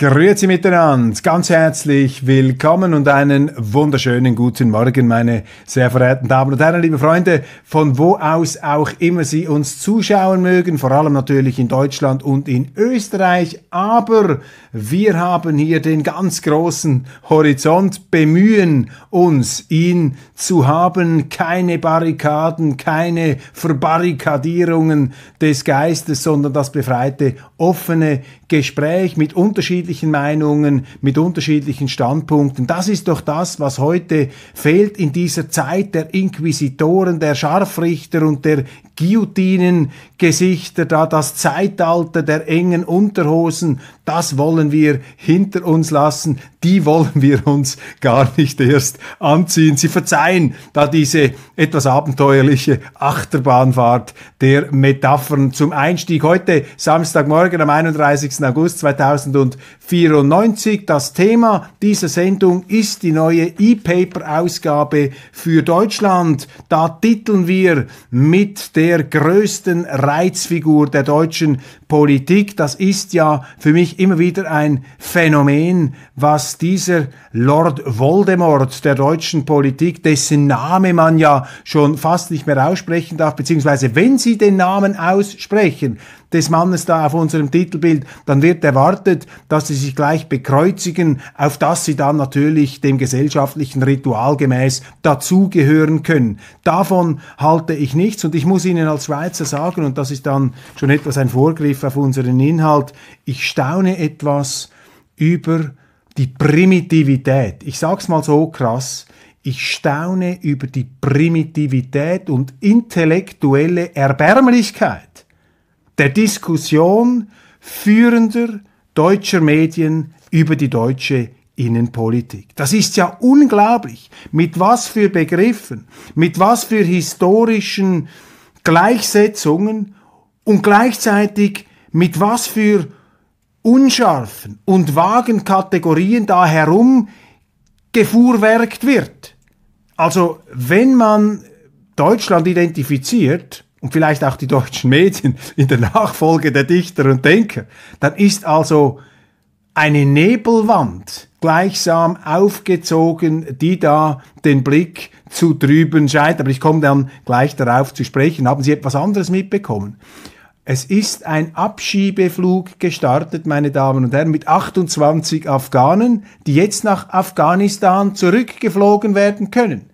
Grüezi miteinander, ganz herzlich willkommen und einen wunderschönen guten Morgen, meine sehr verehrten Damen und Herren, liebe Freunde, von wo aus auch immer Sie uns zuschauen mögen, vor allem natürlich in Deutschland und in Österreich, aber wir haben hier den ganz großen Horizont, bemühen uns, ihn zu haben. Keine Barrikaden, keine Verbarrikadierungen des Geistes, sondern das befreite, offene Gespräch mit unterschiedlichen Meinungen, mit unterschiedlichen Standpunkten. Das ist doch das, was heute fehlt in dieser Zeit der Inquisitoren, der Scharfrichter und der Guillotinengesichter, da das Zeitalter der engen Unterhosen, das wollen wir hinter uns lassen, die wollen wir uns gar nicht erst anziehen. Sie verzeihen da diese etwas abenteuerliche Achterbahnfahrt der Metaphern zum Einstieg. Heute Samstagmorgen am 31. August 2094. Das Thema dieser Sendung ist die neue E-Paper-Ausgabe für Deutschland. Da titeln wir mit der der größten Reizfigur der deutschen Politik. Das ist ja für mich immer wieder ein Phänomen, was dieser Lord Voldemort der deutschen Politik, dessen Name man ja schon fast nicht mehr aussprechen darf, beziehungsweise wenn Sie den Namen aussprechen, des Mannes da auf unserem Titelbild, dann wird erwartet, dass sie sich gleich bekreuzigen, auf das sie dann natürlich dem gesellschaftlichen Ritual gemäß dazugehören können. Davon halte ich nichts und ich muss Ihnen als Schweizer sagen, und das ist dann schon etwas ein Vorgriff auf unseren Inhalt, ich staune etwas über die Primitivität. Ich sag's mal so krass. Ich staune über die Primitivität und intellektuelle Erbärmlichkeit der Diskussion führender deutscher Medien über die deutsche Innenpolitik. Das ist ja unglaublich, mit was für Begriffen, mit was für historischen Gleichsetzungen und gleichzeitig mit was für unscharfen und vagen Kategorien da herumgefuhrwerkt wird. Also wenn man Deutschland identifiziert, und vielleicht auch die deutschen Medien in der Nachfolge der Dichter und Denker, dann ist also eine Nebelwand gleichsam aufgezogen, die da den Blick zu drüben scheint. Aber ich komme dann gleich darauf zu sprechen. Haben Sie etwas anderes mitbekommen? Es ist ein Abschiebeflug gestartet, meine Damen und Herren, mit 28 Afghanen, die jetzt nach Afghanistan zurückgeflogen werden können.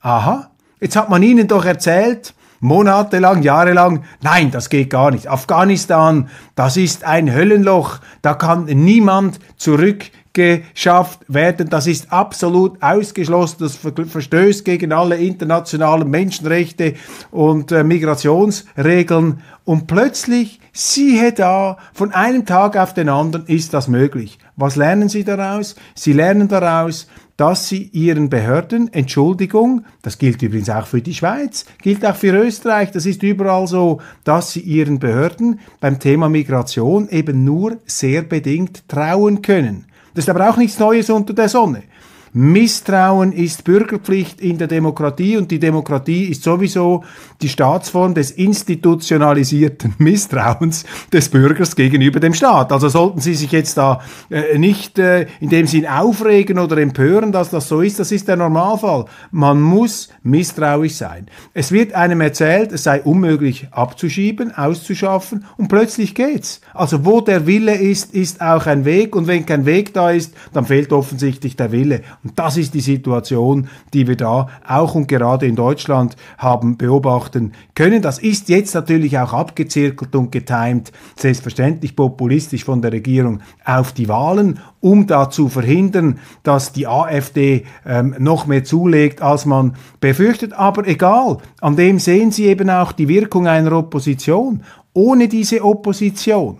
Aha, jetzt hat man Ihnen doch erzählt, monatelang, jahrelang, nein, das geht gar nicht. Afghanistan, das ist ein Höllenloch, da kann niemand zurück geschafft werden. Das ist absolut ausgeschlossen. Das verstößt gegen alle internationalen Menschenrechte und äh, Migrationsregeln. Und plötzlich, siehe da, von einem Tag auf den anderen ist das möglich. Was lernen Sie daraus? Sie lernen daraus, dass sie ihren Behörden Entschuldigung, das gilt übrigens auch für die Schweiz, gilt auch für Österreich, das ist überall so, dass sie ihren Behörden beim Thema Migration eben nur sehr bedingt trauen können. Das ist aber auch nichts Neues unter der Sonne. Misstrauen ist Bürgerpflicht in der Demokratie und die Demokratie ist sowieso die Staatsform des institutionalisierten Misstrauens des Bürgers gegenüber dem Staat. Also sollten Sie sich jetzt da äh, nicht äh, in dem Sinn aufregen oder empören, dass das so ist. Das ist der Normalfall. Man muss misstrauisch sein. Es wird einem erzählt, es sei unmöglich abzuschieben, auszuschaffen und plötzlich geht's. Also wo der Wille ist, ist auch ein Weg und wenn kein Weg da ist, dann fehlt offensichtlich der Wille. Und das ist die Situation, die wir da auch und gerade in Deutschland haben beobachten können. Das ist jetzt natürlich auch abgezirkelt und getimt, selbstverständlich populistisch von der Regierung auf die Wahlen, um da zu verhindern, dass die AfD ähm, noch mehr zulegt, als man befürchtet. Aber egal, an dem sehen Sie eben auch die Wirkung einer Opposition. Ohne diese Opposition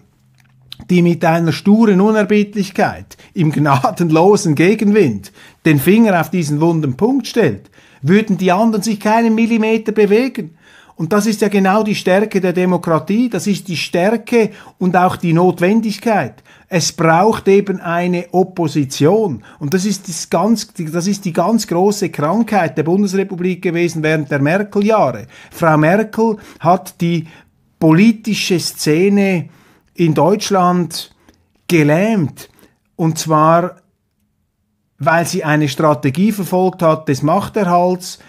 die mit einer sturen Unerbittlichkeit im gnadenlosen Gegenwind den Finger auf diesen wunden Punkt stellt, würden die anderen sich keinen Millimeter bewegen. Und das ist ja genau die Stärke der Demokratie, das ist die Stärke und auch die Notwendigkeit. Es braucht eben eine Opposition. Und das ist, das, ganz, das ist die ganz große Krankheit der Bundesrepublik gewesen während der Merkel-Jahre. Frau Merkel hat die politische Szene in Deutschland gelähmt. Und zwar, weil sie eine Strategie verfolgt hat des Machterhalts,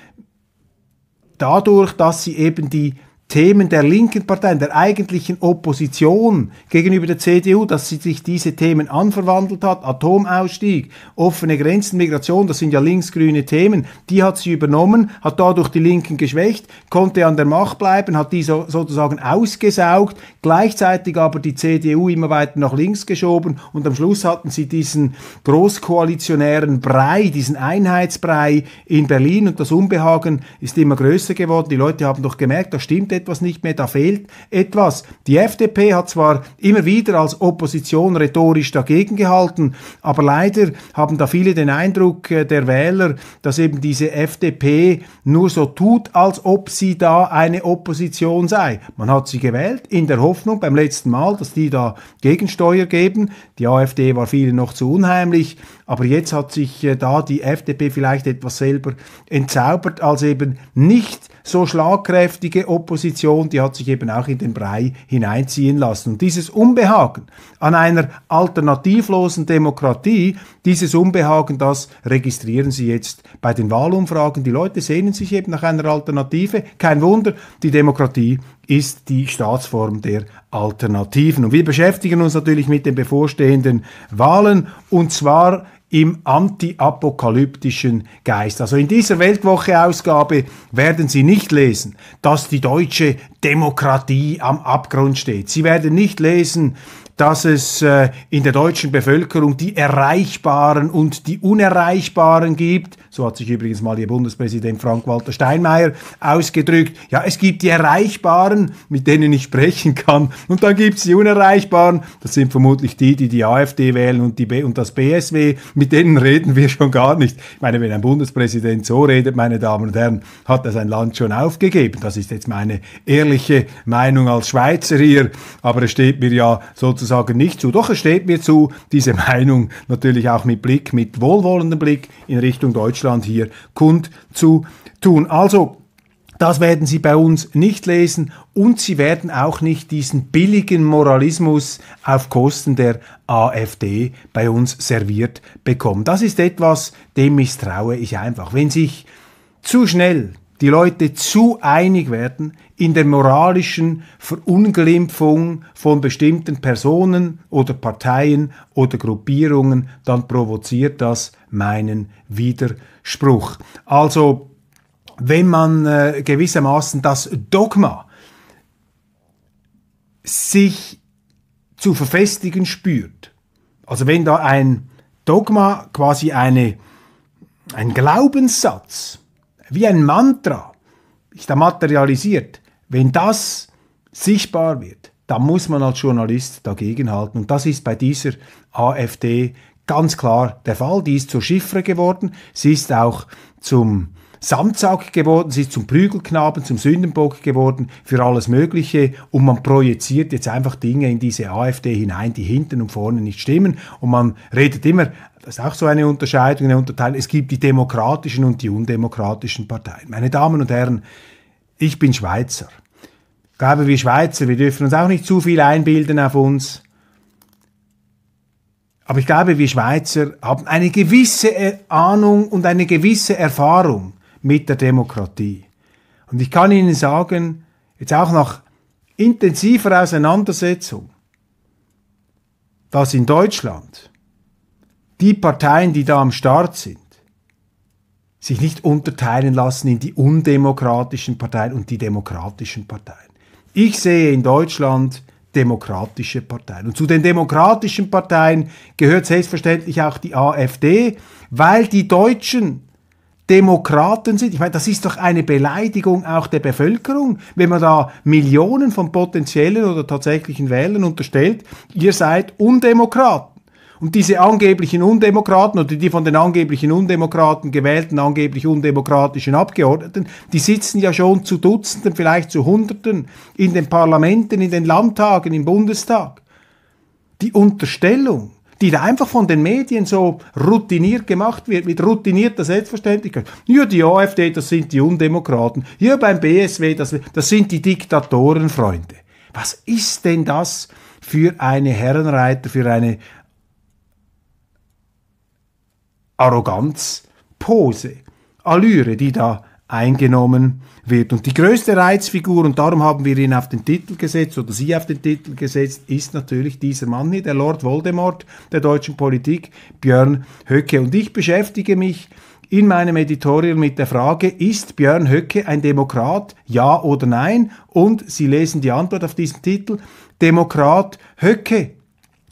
dadurch, dass sie eben die Themen der linken Parteien, der eigentlichen Opposition gegenüber der CDU, dass sie sich diese Themen anverwandelt hat, Atomausstieg, offene Grenzen, Migration, das sind ja linksgrüne Themen, die hat sie übernommen, hat dadurch die Linken geschwächt, konnte an der Macht bleiben, hat die so, sozusagen ausgesaugt, gleichzeitig aber die CDU immer weiter nach links geschoben und am Schluss hatten sie diesen großkoalitionären Brei, diesen Einheitsbrei in Berlin und das Unbehagen ist immer größer geworden. Die Leute haben doch gemerkt, das stimmt etwas nicht mehr, da fehlt etwas. Die FDP hat zwar immer wieder als Opposition rhetorisch dagegen gehalten, aber leider haben da viele den Eindruck äh, der Wähler, dass eben diese FDP nur so tut, als ob sie da eine Opposition sei. Man hat sie gewählt in der Hoffnung beim letzten Mal, dass die da Gegensteuer geben. Die AfD war vielen noch zu unheimlich. Aber jetzt hat sich äh, da die FDP vielleicht etwas selber entzaubert als eben nicht so schlagkräftige Opposition, die hat sich eben auch in den Brei hineinziehen lassen. Und dieses Unbehagen an einer alternativlosen Demokratie, dieses Unbehagen, das registrieren Sie jetzt bei den Wahlumfragen. Die Leute sehnen sich eben nach einer Alternative. Kein Wunder, die Demokratie ist die Staatsform der Alternativen. Und wir beschäftigen uns natürlich mit den bevorstehenden Wahlen und zwar im antiapokalyptischen Geist. Also in dieser Weltwoche-Ausgabe werden Sie nicht lesen, dass die deutsche Demokratie am Abgrund steht. Sie werden nicht lesen, dass es äh, in der deutschen Bevölkerung die Erreichbaren und die Unerreichbaren gibt. So hat sich übrigens mal ihr Bundespräsident Frank-Walter Steinmeier ausgedrückt. Ja, es gibt die Erreichbaren, mit denen ich sprechen kann. Und dann gibt es die Unerreichbaren. Das sind vermutlich die, die die AfD wählen und, die B und das BSW. Mit denen reden wir schon gar nicht. Ich meine, wenn ein Bundespräsident so redet, meine Damen und Herren, hat er sein Land schon aufgegeben. Das ist jetzt meine ehrliche Meinung als Schweizer hier. Aber es steht mir ja sozusagen sozusagen nicht zu. Doch es steht mir zu, diese Meinung natürlich auch mit Blick, mit wohlwollendem Blick in Richtung Deutschland hier kund zu tun. Also, das werden Sie bei uns nicht lesen und Sie werden auch nicht diesen billigen Moralismus auf Kosten der AfD bei uns serviert bekommen. Das ist etwas, dem misstraue ich einfach. Wenn sich zu schnell die Leute zu einig werden in der moralischen Verunglimpfung von bestimmten Personen oder Parteien oder Gruppierungen, dann provoziert das meinen Widerspruch. Also, wenn man äh, gewissermaßen das Dogma sich zu verfestigen spürt, also wenn da ein Dogma quasi eine, ein Glaubenssatz, wie ein Mantra, sich da materialisiert, wenn das sichtbar wird, dann muss man als Journalist dagegenhalten. Und das ist bei dieser AfD ganz klar der Fall. Die ist zur Chiffre geworden, sie ist auch zum Samtsack geworden, sie ist zum Prügelknaben, zum Sündenbock geworden, für alles Mögliche und man projiziert jetzt einfach Dinge in diese AfD hinein, die hinten und vorne nicht stimmen und man redet immer das ist auch so eine Unterscheidung, eine Unterteilung. Es gibt die demokratischen und die undemokratischen Parteien. Meine Damen und Herren, ich bin Schweizer. Ich glaube, wir Schweizer, wir dürfen uns auch nicht zu viel einbilden auf uns. Aber ich glaube, wir Schweizer haben eine gewisse äh, Ahnung und eine gewisse Erfahrung mit der Demokratie. Und ich kann Ihnen sagen, jetzt auch nach intensiver Auseinandersetzung, dass in Deutschland die Parteien, die da am Start sind, sich nicht unterteilen lassen in die undemokratischen Parteien und die demokratischen Parteien. Ich sehe in Deutschland demokratische Parteien. Und zu den demokratischen Parteien gehört selbstverständlich auch die AfD, weil die Deutschen Demokraten sind. Ich meine, das ist doch eine Beleidigung auch der Bevölkerung, wenn man da Millionen von potenziellen oder tatsächlichen Wählern unterstellt, ihr seid Undemokraten. Und diese angeblichen Undemokraten oder die von den angeblichen Undemokraten gewählten, angeblich undemokratischen Abgeordneten, die sitzen ja schon zu Dutzenden, vielleicht zu Hunderten in den Parlamenten, in den Landtagen, im Bundestag. Die Unterstellung, die da einfach von den Medien so routiniert gemacht wird, mit routinierter Selbstverständlichkeit. Ja, die AfD, das sind die Undemokraten. Ja, beim BSW, das, das sind die Diktatorenfreunde. Was ist denn das für eine Herrenreiter, für eine Arroganz, Pose, Allüre, die da eingenommen wird. Und die größte Reizfigur, und darum haben wir ihn auf den Titel gesetzt oder sie auf den Titel gesetzt, ist natürlich dieser Mann hier, der Lord Voldemort der deutschen Politik, Björn Höcke. Und ich beschäftige mich in meinem Editorial mit der Frage, ist Björn Höcke ein Demokrat, ja oder nein? Und Sie lesen die Antwort auf diesen Titel, Demokrat Höcke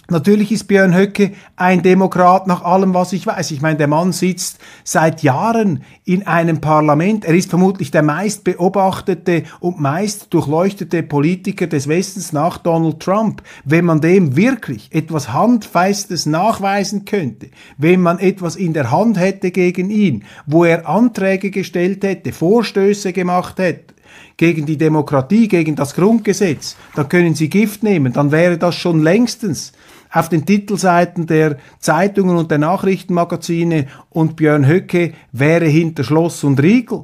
Natürlich ist Björn Höcke ein Demokrat nach allem, was ich weiß. Ich meine, der Mann sitzt seit Jahren in einem Parlament. Er ist vermutlich der meist beobachtete und meist durchleuchtete Politiker des Westens nach Donald Trump. Wenn man dem wirklich etwas Handfestes nachweisen könnte, wenn man etwas in der Hand hätte gegen ihn, wo er Anträge gestellt hätte, Vorstöße gemacht hätte, gegen die Demokratie, gegen das Grundgesetz, da können sie Gift nehmen, dann wäre das schon längstens auf den Titelseiten der Zeitungen und der Nachrichtenmagazine und Björn Höcke wäre hinter Schloss und Riegel.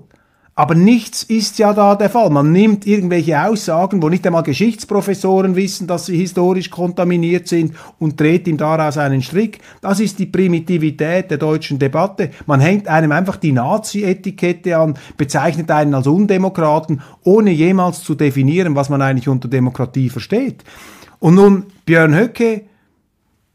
Aber nichts ist ja da der Fall. Man nimmt irgendwelche Aussagen, wo nicht einmal Geschichtsprofessoren wissen, dass sie historisch kontaminiert sind und dreht ihm daraus einen Strick. Das ist die Primitivität der deutschen Debatte. Man hängt einem einfach die Nazi-Etikette an, bezeichnet einen als Undemokraten, ohne jemals zu definieren, was man eigentlich unter Demokratie versteht. Und nun Björn Höcke,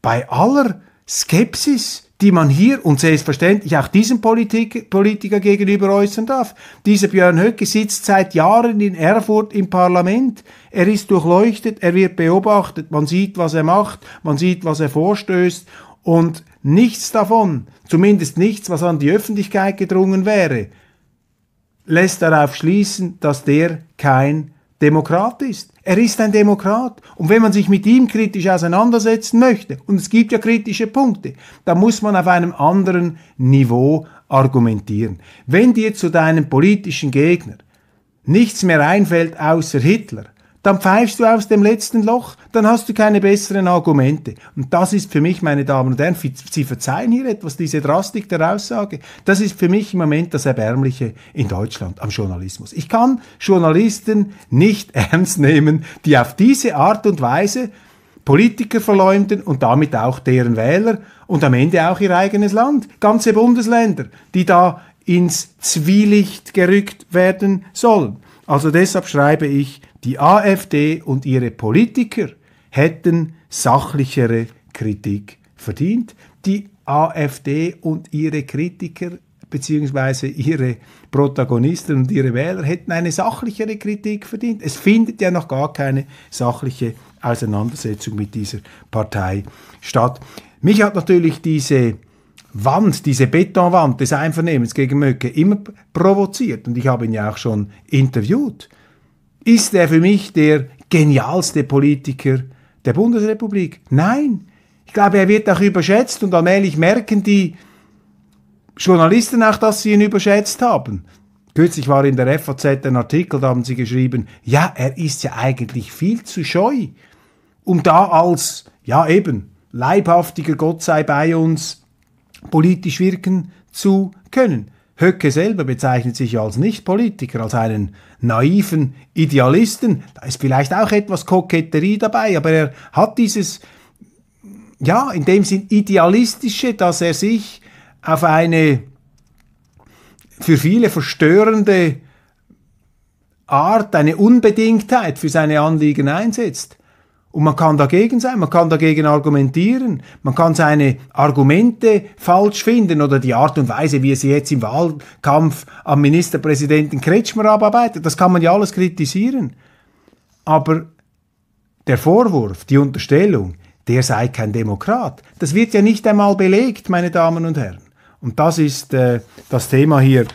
bei aller Skepsis, die man hier und selbstverständlich auch diesem Politik, Politiker gegenüber äußern darf. Dieser Björn Höcke sitzt seit Jahren in Erfurt im Parlament. Er ist durchleuchtet, er wird beobachtet, man sieht, was er macht, man sieht, was er vorstößt und nichts davon, zumindest nichts, was an die Öffentlichkeit gedrungen wäre, lässt darauf schließen, dass der kein Demokrat ist. Er ist ein Demokrat. Und wenn man sich mit ihm kritisch auseinandersetzen möchte, und es gibt ja kritische Punkte, dann muss man auf einem anderen Niveau argumentieren. Wenn dir zu deinem politischen Gegner nichts mehr einfällt außer Hitler, dann pfeifst du aus dem letzten Loch, dann hast du keine besseren Argumente. Und das ist für mich, meine Damen und Herren, Sie verzeihen hier etwas diese Drastik der Aussage, das ist für mich im Moment das Erbärmliche in Deutschland am Journalismus. Ich kann Journalisten nicht ernst nehmen, die auf diese Art und Weise Politiker verleumden und damit auch deren Wähler und am Ende auch ihr eigenes Land, ganze Bundesländer, die da ins Zwielicht gerückt werden sollen. Also deshalb schreibe ich die AfD und ihre Politiker hätten sachlichere Kritik verdient. Die AfD und ihre Kritiker beziehungsweise ihre Protagonisten und ihre Wähler hätten eine sachlichere Kritik verdient. Es findet ja noch gar keine sachliche Auseinandersetzung mit dieser Partei statt. Mich hat natürlich diese Wand, diese Betonwand des Einvernehmens gegen Möcke immer provoziert und ich habe ihn ja auch schon interviewt ist er für mich der genialste Politiker der Bundesrepublik? Nein. Ich glaube, er wird auch überschätzt und allmählich merken die Journalisten auch, dass sie ihn überschätzt haben. Kürzlich war in der FAZ ein Artikel, da haben sie geschrieben, ja, er ist ja eigentlich viel zu scheu, um da als, ja eben, leibhaftiger Gott sei bei uns politisch wirken zu können. Höcke selber bezeichnet sich ja als politiker als einen naiven Idealisten. Da ist vielleicht auch etwas Koketterie dabei, aber er hat dieses, ja, in dem Sinn idealistische, dass er sich auf eine für viele verstörende Art, eine Unbedingtheit für seine Anliegen einsetzt. Und man kann dagegen sein, man kann dagegen argumentieren, man kann seine Argumente falsch finden oder die Art und Weise, wie sie jetzt im Wahlkampf am Ministerpräsidenten Kretschmer abarbeitet, das kann man ja alles kritisieren. Aber der Vorwurf, die Unterstellung, der sei kein Demokrat, das wird ja nicht einmal belegt, meine Damen und Herren. Und das ist äh, das Thema hier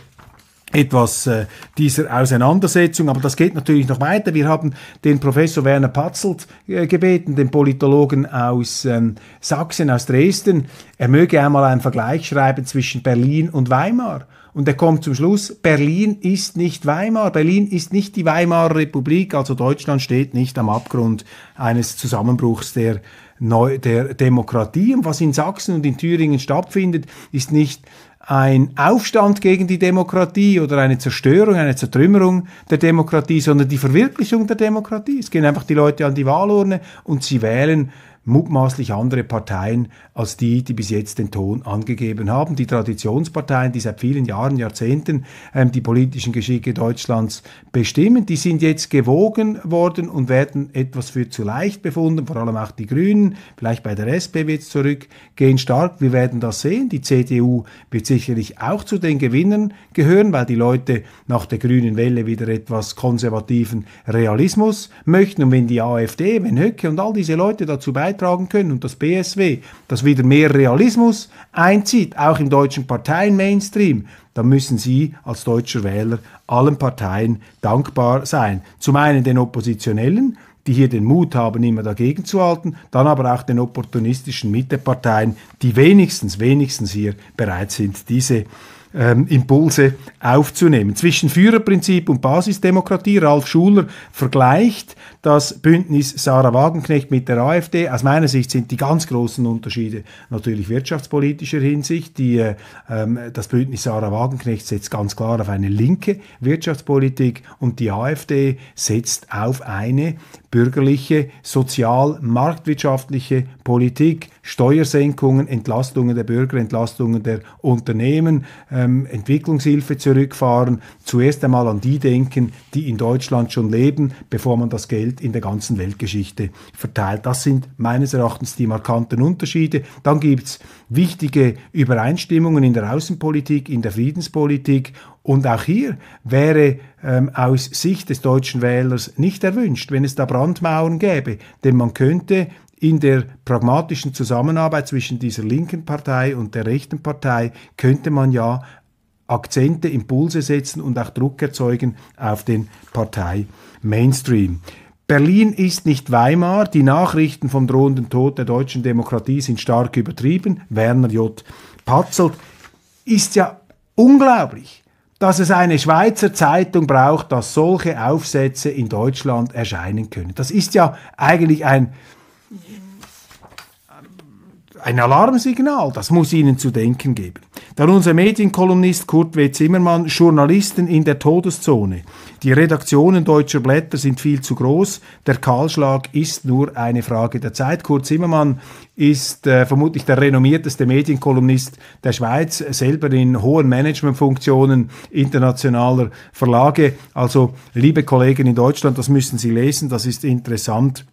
etwas äh, dieser Auseinandersetzung. Aber das geht natürlich noch weiter. Wir haben den Professor Werner Patzelt äh, gebeten, den Politologen aus ähm, Sachsen, aus Dresden, er möge einmal einen Vergleich schreiben zwischen Berlin und Weimar. Und er kommt zum Schluss, Berlin ist nicht Weimar, Berlin ist nicht die Weimarer Republik, also Deutschland steht nicht am Abgrund eines Zusammenbruchs der, Neu der Demokratie. Und was in Sachsen und in Thüringen stattfindet, ist nicht ein Aufstand gegen die Demokratie oder eine Zerstörung, eine Zertrümmerung der Demokratie, sondern die Verwirklichung der Demokratie. Es gehen einfach die Leute an die Wahlurne und sie wählen mutmaßlich andere Parteien als die, die bis jetzt den Ton angegeben haben. Die Traditionsparteien, die seit vielen Jahren, Jahrzehnten ähm, die politischen Geschicke Deutschlands bestimmen, die sind jetzt gewogen worden und werden etwas für zu leicht befunden, vor allem auch die Grünen, vielleicht bei der SP wird es zurückgehen stark. Wir werden das sehen. Die CDU wird sicherlich auch zu den Gewinnern gehören, weil die Leute nach der grünen Welle wieder etwas konservativen Realismus möchten. Und wenn die AfD, wenn Höcke und all diese Leute dazu beitragen, beitragen können und das BSW, dass wieder mehr Realismus einzieht, auch im deutschen Parteien-Mainstream, dann müssen Sie als deutscher Wähler allen Parteien dankbar sein. Zum einen den Oppositionellen, die hier den Mut haben, immer dagegen zu halten, dann aber auch den opportunistischen Mitteparteien, die wenigstens, wenigstens hier bereit sind, diese ähm, Impulse aufzunehmen. Zwischen Führerprinzip und Basisdemokratie, Ralf Schuler vergleicht das Bündnis Sarah Wagenknecht mit der AfD. Aus meiner Sicht sind die ganz großen Unterschiede natürlich wirtschaftspolitischer Hinsicht. Die, ähm, das Bündnis Sarah Wagenknecht setzt ganz klar auf eine linke Wirtschaftspolitik und die AfD setzt auf eine bürgerliche, sozial-marktwirtschaftliche Politik, Steuersenkungen, Entlastungen der Bürger, Entlastungen der Unternehmen, ähm, Entwicklungshilfe zurückfahren, zuerst einmal an die denken, die in Deutschland schon leben, bevor man das Geld in der ganzen Weltgeschichte verteilt. Das sind meines Erachtens die markanten Unterschiede. Dann gibt es wichtige Übereinstimmungen in der Außenpolitik, in der Friedenspolitik. Und auch hier wäre ähm, aus Sicht des deutschen Wählers nicht erwünscht, wenn es da Brandmauern gäbe. Denn man könnte in der pragmatischen Zusammenarbeit zwischen dieser linken Partei und der rechten Partei, könnte man ja Akzente, Impulse setzen und auch Druck erzeugen auf den Partei Mainstream. Berlin ist nicht Weimar, die Nachrichten vom drohenden Tod der deutschen Demokratie sind stark übertrieben. Werner J. Patzelt ist ja unglaublich, dass es eine Schweizer Zeitung braucht, dass solche Aufsätze in Deutschland erscheinen können. Das ist ja eigentlich ein ein Alarmsignal, das muss Ihnen zu denken geben. Dann unser Medienkolumnist Kurt W. Zimmermann, Journalisten in der Todeszone. Die Redaktionen deutscher Blätter sind viel zu groß. Der Kahlschlag ist nur eine Frage der Zeit. Kurt Zimmermann ist äh, vermutlich der renommierteste Medienkolumnist der Schweiz, selber in hohen Managementfunktionen internationaler Verlage. Also, liebe Kollegen in Deutschland, das müssen Sie lesen, das ist interessant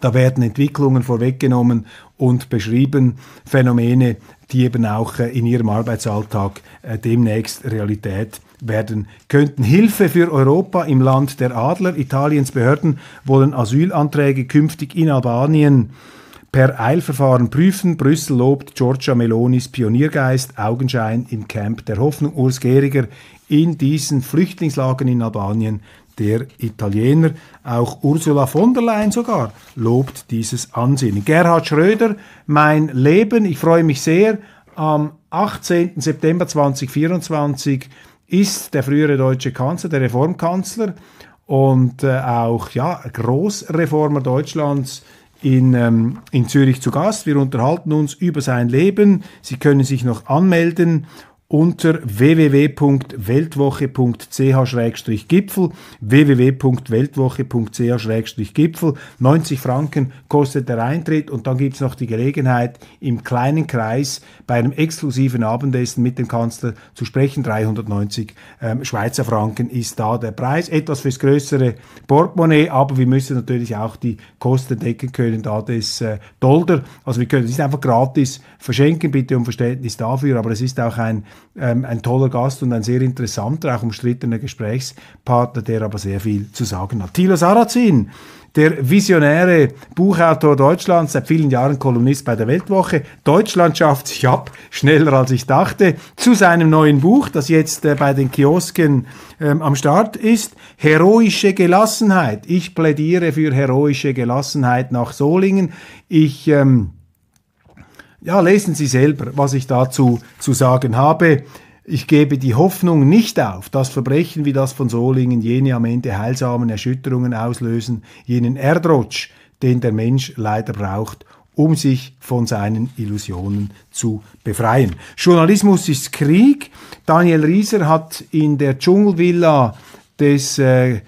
da werden Entwicklungen vorweggenommen und beschrieben, Phänomene, die eben auch äh, in ihrem Arbeitsalltag äh, demnächst Realität werden könnten. Hilfe für Europa im Land der Adler. Italiens Behörden wollen Asylanträge künftig in Albanien per Eilverfahren prüfen. Brüssel lobt Giorgia Melonis Pioniergeist, Augenschein im Camp der Hoffnung. Urs Gehriger, in diesen Flüchtlingslagern in Albanien der Italiener. Auch Ursula von der Leyen sogar lobt dieses Ansehen. Gerhard Schröder, mein Leben, ich freue mich sehr. Am 18. September 2024 ist der frühere deutsche Kanzler, der Reformkanzler und äh, auch ja, Großreformer Deutschlands, in, ähm, in Zürich zu Gast. Wir unterhalten uns über sein Leben. Sie können sich noch anmelden unter www.weltwoche.ch-gipfel www.weltwoche.ch-gipfel 90 Franken kostet der Eintritt und dann gibt es noch die Gelegenheit im kleinen Kreis bei einem exklusiven Abendessen mit dem Kanzler zu sprechen 390 ähm, Schweizer Franken ist da der Preis etwas fürs größere Portemonnaie aber wir müssen natürlich auch die Kosten decken können da des äh, Dolder also wir können es nicht einfach gratis verschenken bitte um Verständnis dafür aber es ist auch ein ähm, ein toller Gast und ein sehr interessanter, auch umstrittener Gesprächspartner, der aber sehr viel zu sagen hat. Thilo Sarrazin, der visionäre Buchautor Deutschlands, seit vielen Jahren Kolumnist bei der Weltwoche. Deutschland schafft sich ab, schneller als ich dachte, zu seinem neuen Buch, das jetzt äh, bei den Kiosken ähm, am Start ist. Heroische Gelassenheit. Ich plädiere für heroische Gelassenheit nach Solingen. Ich ähm, ja, lesen Sie selber, was ich dazu zu sagen habe. Ich gebe die Hoffnung nicht auf, dass Verbrechen wie das von Solingen jene am Ende heilsamen Erschütterungen auslösen, jenen Erdrutsch, den der Mensch leider braucht, um sich von seinen Illusionen zu befreien. Journalismus ist Krieg. Daniel Rieser hat in der Dschungelvilla des äh,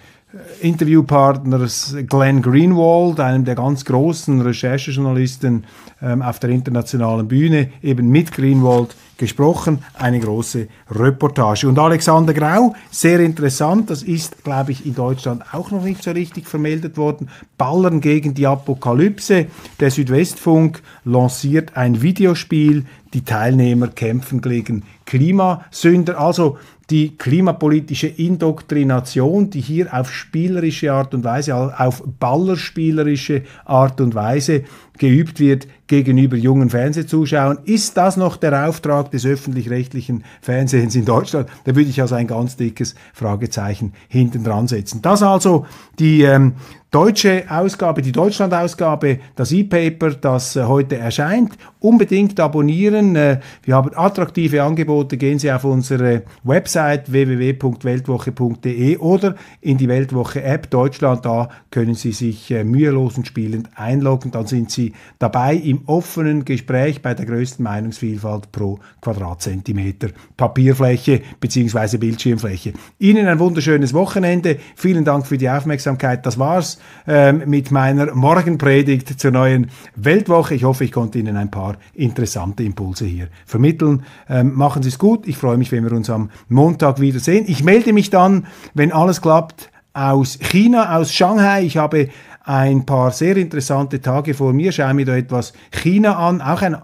Interviewpartners Glenn Greenwald, einem der ganz großen Recherchejournalisten ähm, auf der internationalen Bühne, eben mit Greenwald gesprochen. Eine große Reportage. Und Alexander Grau, sehr interessant, das ist, glaube ich, in Deutschland auch noch nicht so richtig vermeldet worden. Ballern gegen die Apokalypse. Der Südwestfunk lanciert ein Videospiel. Die Teilnehmer kämpfen gegen Klimasünder. Also die klimapolitische Indoktrination, die hier auf spielerische Art und Weise, auf ballerspielerische Art und Weise geübt wird gegenüber jungen Fernsehzuschauern. Ist das noch der Auftrag des öffentlich-rechtlichen Fernsehens in Deutschland? Da würde ich also ein ganz dickes Fragezeichen hinten dran setzen. Das also die ähm, deutsche Ausgabe, die Deutschland-Ausgabe, das E-Paper, das äh, heute erscheint. Unbedingt abonnieren. Äh, wir haben attraktive Angebote. Gehen Sie auf unsere Website www.weltwoche.de oder in die Weltwoche-App Deutschland. Da können Sie sich äh, mühelos und spielend einloggen. Dann sind Sie dabei im offenen Gespräch bei der größten Meinungsvielfalt pro Quadratzentimeter Papierfläche bzw. Bildschirmfläche. Ihnen ein wunderschönes Wochenende. Vielen Dank für die Aufmerksamkeit. Das war's ähm, mit meiner Morgenpredigt zur neuen Weltwoche. Ich hoffe, ich konnte Ihnen ein paar interessante Impulse hier vermitteln. Ähm, machen Sie es gut. Ich freue mich, wenn wir uns am Montag wiedersehen. Ich melde mich dann, wenn alles klappt, aus China, aus Shanghai. Ich habe ein paar sehr interessante Tage vor mir. Schaue mir da etwas China an. Auch ein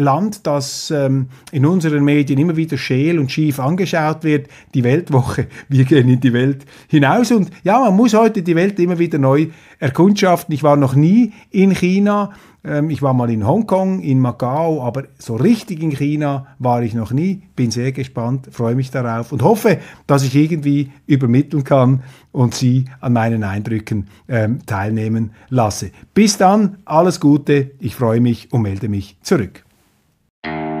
Land, das ähm, in unseren Medien immer wieder scheel und schief angeschaut wird, die Weltwoche. Wir gehen in die Welt hinaus und ja, man muss heute die Welt immer wieder neu erkundschaften. Ich war noch nie in China. Ähm, ich war mal in Hongkong, in Macau, aber so richtig in China war ich noch nie. Bin sehr gespannt, freue mich darauf und hoffe, dass ich irgendwie übermitteln kann und Sie an meinen Eindrücken ähm, teilnehmen lasse. Bis dann, alles Gute, ich freue mich und melde mich zurück. you